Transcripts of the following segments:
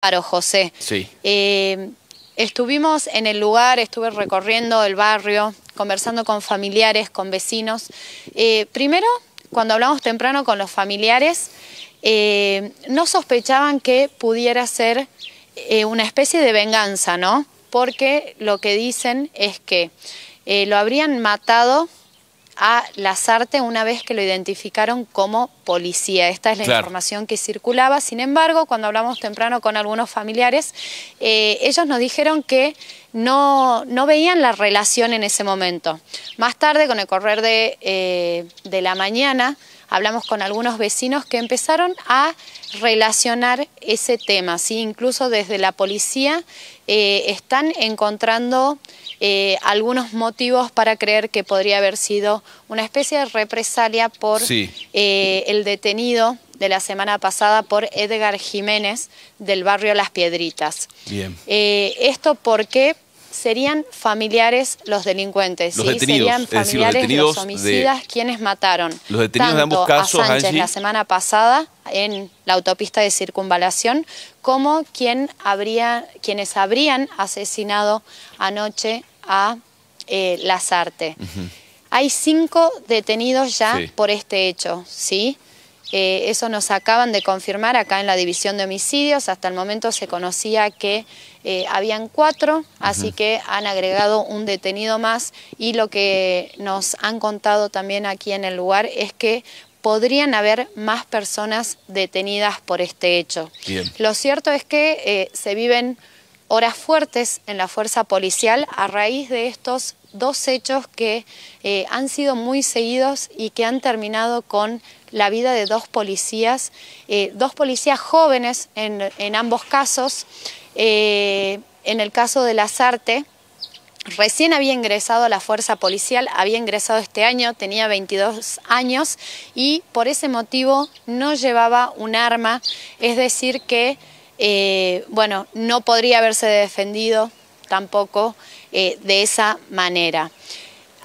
Claro, José. Sí. Eh, estuvimos en el lugar, estuve recorriendo el barrio, conversando con familiares, con vecinos. Eh, primero, cuando hablamos temprano con los familiares, eh, no sospechaban que pudiera ser una especie de venganza, ¿no? Porque lo que dicen es que lo habrían matado a Lazarte una vez que lo identificaron como policía. Esta es la información que circulaba. Sin embargo, cuando hablamos temprano con algunos familiares, eh, ellos nos dijeron que no, no, veían la relación en ese momento. Más tarde, con el correr de eh, la mañana, hablamos con algunos vecinos que empezaron a relacionar ese tema, ¿sí? incluso desde la policía eh, están encontrando eh, algunos motivos para creer que podría haber sido una especie de represalia por eh, el detenido de la semana pasada por Edgar Jiménez del barrio Las Piedritas. Bien. ¿Esto por qué? serían familiares los delincuentes, ¿sí? serían familiares los, homicidas quienes mataron. tanto a Sánchez la semana pasada en la autopista de circunvalación, como quien habría, quienes habrían asesinado anoche a eh, Lazarte. Hay cinco detenidos ya por este hecho, ¿sí? Eh, eso nos acaban de confirmar acá en la división de homicidios. Hasta el momento se conocía que eh, habían cuatro, así que han agregado un detenido más y lo que nos han contado también aquí en el lugar es que podrían haber más personas detenidas por este hecho. Lo cierto es que eh, se viven horas fuertes en la fuerza policial a raíz de estos dos hechos que eh, han sido muy seguidos y que han terminado con la vida de dos policías, eh, dos policías jóvenes en, ambos casos. Eh, en el caso de Lazarte, Recién había ingresado a la fuerza policial, había ingresado este año, tenía 22 años y por ese motivo no llevaba un arma, es decir que eh, bueno, no podría haberse defendido tampoco eh, de esa manera.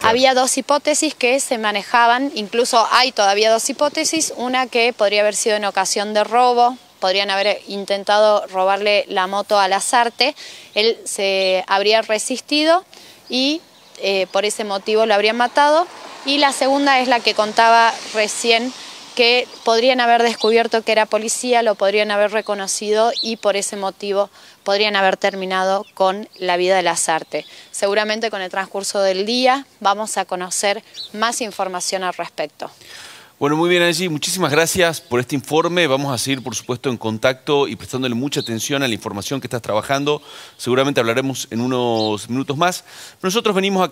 Había dos hipótesis que se manejaban, incluso hay todavía dos hipótesis, una que podría haber sido en ocasión de robo, podrían haber intentado robarle la moto a azarte, él se habría resistido y eh, por ese motivo lo habrían matado. Y la segunda es la que contaba recién que podrían haber descubierto que era policía, lo podrían haber reconocido y por ese motivo podrían haber terminado con la vida de las Seguramente con el transcurso del día vamos a conocer más información al respecto. Bueno, muy bien Angie, muchísimas gracias por este informe. Vamos a seguir, por supuesto, en contacto y prestándole mucha atención a la información que estás trabajando. Seguramente hablaremos en unos minutos más. Nosotros venimos